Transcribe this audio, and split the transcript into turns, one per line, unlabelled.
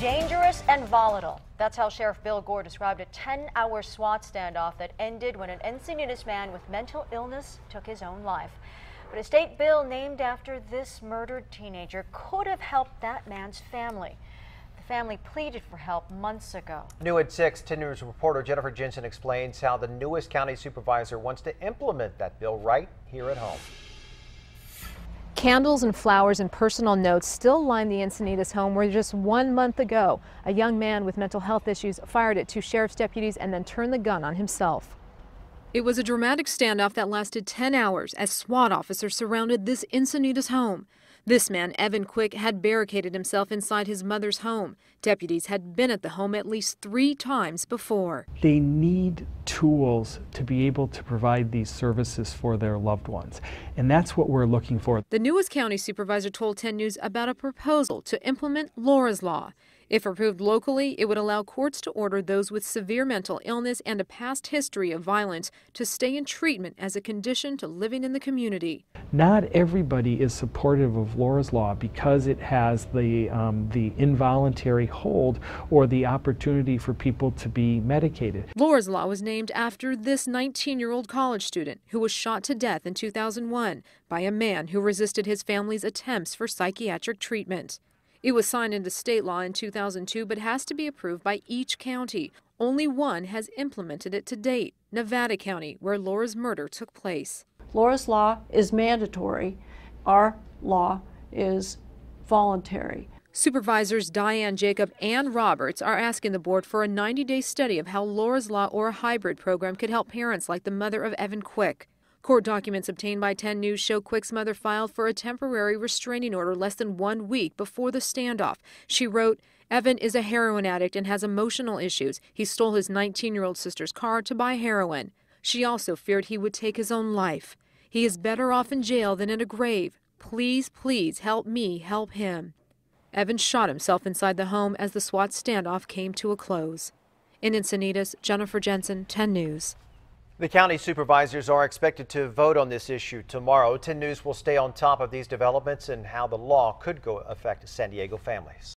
Dangerous and volatile. That's how Sheriff Bill Gore described a 10 hour SWAT standoff that ended when an Encinitas man with mental illness took his own life. But a state bill named after this murdered teenager could have helped that man's family. The family pleaded for help months ago.
New at 6, 10 News reporter Jennifer Jensen explains how the newest county supervisor wants to implement that bill right here at home.
Candles and flowers and personal notes still line the Encinitas home where just one month ago, a young man with mental health issues fired at two sheriff's deputies and then turned the gun on himself. It was a dramatic standoff that lasted 10 hours as SWAT officers surrounded this Encinitas home. This man, Evan Quick, had barricaded himself inside his mother's home. Deputies had been at the home at least three times before.
They need tools to be able to provide these services for their loved ones, and that's what we're looking for.
The newest county supervisor told 10 News about a proposal to implement Laura's Law. If approved locally, it would allow courts to order those with severe mental illness and a past history of violence to stay in treatment as a condition to living in the community.
Not everybody is supportive of Laura's Law because it has the, um, the involuntary hold or the opportunity for people to be medicated.
Laura's Law was named after this 19 year old college student who was shot to death in 2001 by a man who resisted his family's attempts for psychiatric treatment. It was signed into state law in 2002 but has to be approved by each county. Only one has implemented it to date Nevada County, where Laura's murder took place.
Laura's law is mandatory, our law is voluntary.
Supervisors Diane Jacob and Roberts are asking the board for a 90 day study of how Laura's Law or a hybrid program could help parents like the mother of Evan Quick. Court documents obtained by 10 News show Quick's mother filed for a temporary restraining order less than one week before the standoff. She wrote, Evan is a heroin addict and has emotional issues. He stole his 19 year old sister's car to buy heroin. She also feared he would take his own life. He is better off in jail than in a grave. Please, please help me help him. Evan shot himself inside the home as the SWAT standoff came to a close. In Encinitas, Jennifer Jensen,
10 News. The county supervisors are expected to vote on this issue tomorrow. 10 News will stay on top of these developments and how the law could go affect San Diego families.